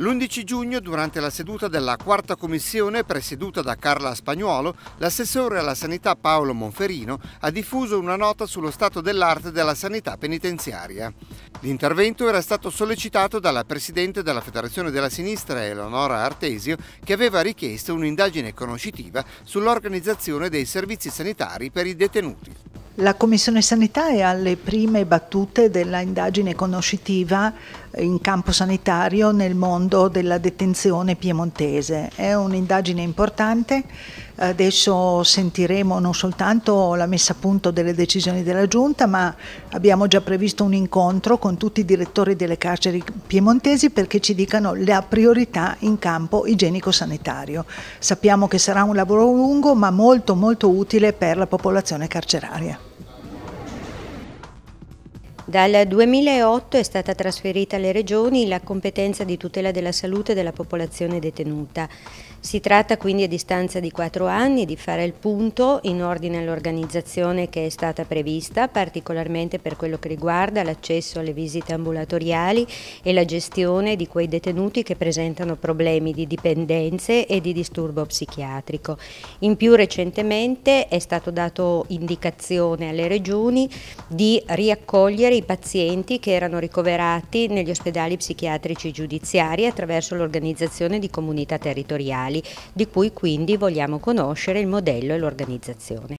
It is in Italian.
L'11 giugno, durante la seduta della quarta commissione presieduta da Carla Spagnuolo, l'assessore alla sanità Paolo Monferino ha diffuso una nota sullo stato dell'arte della sanità penitenziaria. L'intervento era stato sollecitato dalla presidente della Federazione della Sinistra, Eleonora Artesio, che aveva richiesto un'indagine conoscitiva sull'organizzazione dei servizi sanitari per i detenuti. La Commissione Sanità è alle prime battute della indagine conoscitiva in campo sanitario nel mondo della detenzione piemontese. È un'indagine importante, adesso sentiremo non soltanto la messa a punto delle decisioni della Giunta, ma abbiamo già previsto un incontro con tutti i direttori delle carceri piemontesi perché ci dicano la priorità in campo igienico-sanitario. Sappiamo che sarà un lavoro lungo, ma molto molto utile per la popolazione carceraria. Dal 2008 è stata trasferita alle regioni la competenza di tutela della salute della popolazione detenuta. Si tratta quindi a distanza di quattro anni di fare il punto in ordine all'organizzazione che è stata prevista, particolarmente per quello che riguarda l'accesso alle visite ambulatoriali e la gestione di quei detenuti che presentano problemi di dipendenze e di disturbo psichiatrico. In più recentemente è stato dato indicazione alle regioni di riaccogliere i pazienti che erano ricoverati negli ospedali psichiatrici giudiziari attraverso l'organizzazione di comunità territoriali, di cui quindi vogliamo conoscere il modello e l'organizzazione.